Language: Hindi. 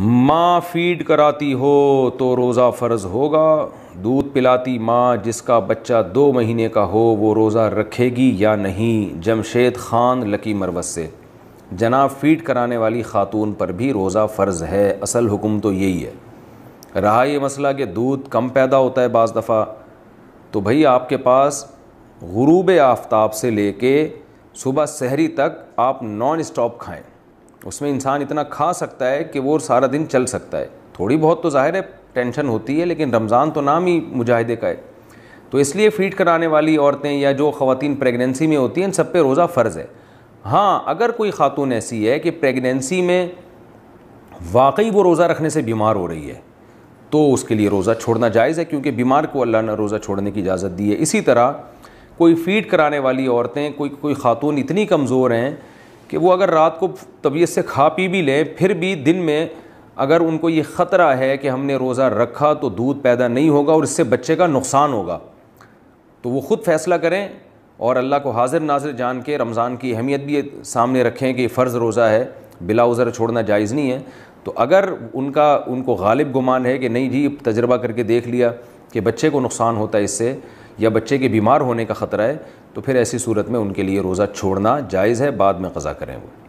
माँ फीड कराती हो तो रोज़ा फ़र्ज होगा दूध पिलाती माँ जिसका बच्चा दो महीने का हो वो रोज़ा रखेगी या नहीं जमशेद ख़ान लकी मरवस से जनाब फीड कराने वाली ख़ातून पर भी रोज़ा फ़र्ज है असल हुक्म तो यही है रहा ये मसला कि दूध कम पैदा होता है बज़ दफ़ा तो भाई आपके पास गुरूब आफ्ताब से ले कर सुबह सहरी तक आप नॉन स्टॉप खाएँ उसमें इंसान इतना खा सकता है कि वो सारा दिन चल सकता है थोड़ी बहुत तो ज़ाहिर है टेंशन होती है लेकिन रमज़ान तो नाम ही मुजाहिदे का है तो इसलिए फीड कराने वाली औरतें या जो ख़वान प्रेगनेंसी में होती हैं सब पे रोज़ा फ़र्ज़ है हाँ अगर कोई ख़ातून ऐसी है कि प्रेगनेंसी में वाकई वो रोज़ा रखने से बीमार हो रही है तो उसके लिए रोज़ा छोड़ना जायज़ है क्योंकि बीमार को अल्लाह ने रोज़ा छोड़ने की इजाज़त दी है इसी तरह कोई फीड कराने वाली औरतें कोई कोई ख़ातून इतनी कमज़ोर हैं कि वो अगर रात को तबीयत से खा पी भी लें फिर भी दिन में अगर उनको ये ख़तरा है कि हमने रोज़ा रखा तो दूध पैदा नहीं होगा और इससे बच्चे का नुकसान होगा तो वो ख़ुद फ़ैसला करें और अल्लाह को हाजिर नाजिर जान के रमज़ान की अहमियत भी सामने रखें कि फ़र्ज़ रोज़ा है बिला उज़र छोड़ना जायज़ नहीं है तो अगर उनका उनको गालिब गुमान है कि नहीं जी तजर्बा करके देख लिया कि बच्चे को नुकसान होता है इससे या बच्चे के बीमार होने का ख़तरा है तो फिर ऐसी सूरत में उनके लिए रोज़ा छोड़ना जायज़ है बाद में कज़ा करें वो